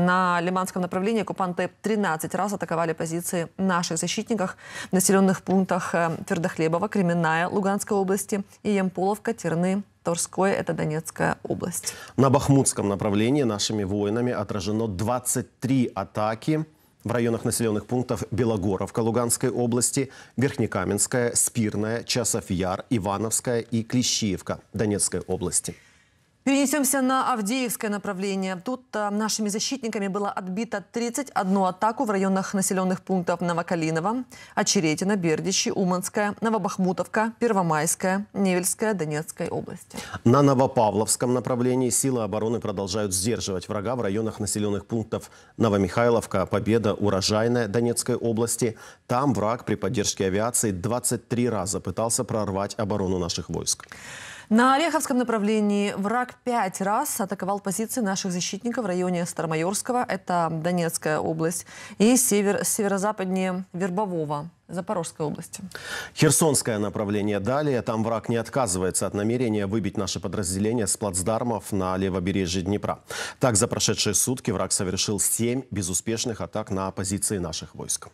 На Лиманском направлении оккупанты 13 раз атаковали позиции наших защитников в населенных пунктах э, Твердохлебова, Кременная, Луганской области и Ямполовка, Терны, Торской – это Донецкая область. На Бахмутском направлении нашими воинами отражено 23 атаки в районах населенных пунктов Белогоровка Луганской области, Верхнекаменская, Спирная, Часовьяр, Ивановская и Клещиевка Донецкой области. Перенесемся на Авдеевское направление. Тут э, нашими защитниками было отбито 31 атаку в районах населенных пунктов Новокалиново, Очеретина, Бердичи, Уманская, Новобахмутовка, Первомайская, Невельская, Донецкой области. На Новопавловском направлении силы обороны продолжают сдерживать врага в районах населенных пунктов Новомихайловка, Победа, Урожайная, Донецкой области. Там враг при поддержке авиации 23 раза пытался прорвать оборону наших войск. На Ореховском направлении враг пять раз атаковал позиции наших защитников в районе Старомайорского, это Донецкая область, и север, северо-западнее Вербового. Запорожской области. Херсонское направление далее. Там враг не отказывается от намерения выбить наши подразделения с плацдармов на левобережье Днепра. Так, за прошедшие сутки враг совершил семь безуспешных атак на позиции наших войск.